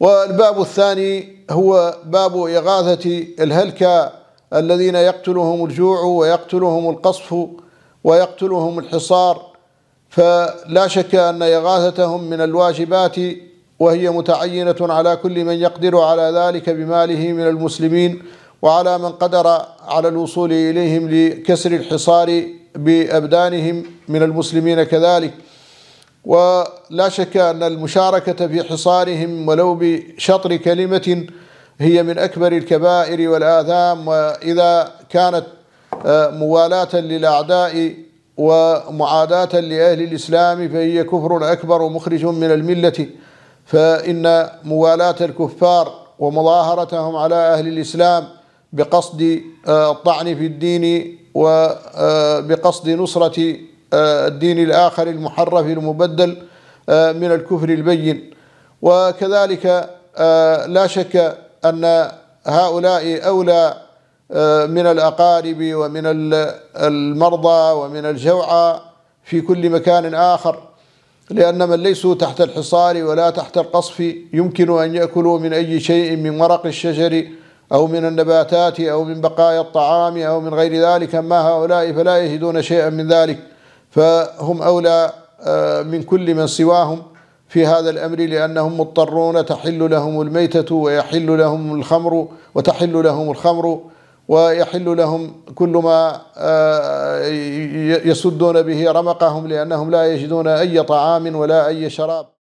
والباب الثاني هو باب إغاثة الهلكى الذين يقتلهم الجوع ويقتلهم القصف ويقتلهم الحصار فلا شك أن إغاثتهم من الواجبات وهي متعينة على كل من يقدر على ذلك بماله من المسلمين وعلى من قدر على الوصول إليهم لكسر الحصار بأبدانهم من المسلمين كذلك ولا شك أن المشاركة في حصارهم ولو بشطر كلمة هي من أكبر الكبائر والآثام وإذا كانت آه، موالاة للأعداء ومعاداة لأهل الإسلام فهي كفر أكبر ومخرج من الملة فإن موالاة الكفار ومظاهرتهم على أهل الإسلام بقصد آه، الطعن في الدين وبقصد آه، نصرة آه، الدين الآخر المحرف المبدل آه، من الكفر البين وكذلك آه، لا شك أن هؤلاء أولى من الأقارب ومن المرضى ومن الجوعى في كل مكان آخر لأن من ليسوا تحت الحصار ولا تحت القصف يمكن أن يأكلوا من أي شيء من ورق الشجر أو من النباتات أو من بقايا الطعام أو من غير ذلك أما هؤلاء فلا يجدون شيئا من ذلك فهم أولى آه، من كل من سواهم في هذا الأمر لأنهم مضطرون تحل لهم الميتة ويحل لهم الخمر وتحل لهم الخمر ويحل لهم كل ما آه، يسدون به رمقهم لأنهم لا يجدون أي طعام ولا أي شراب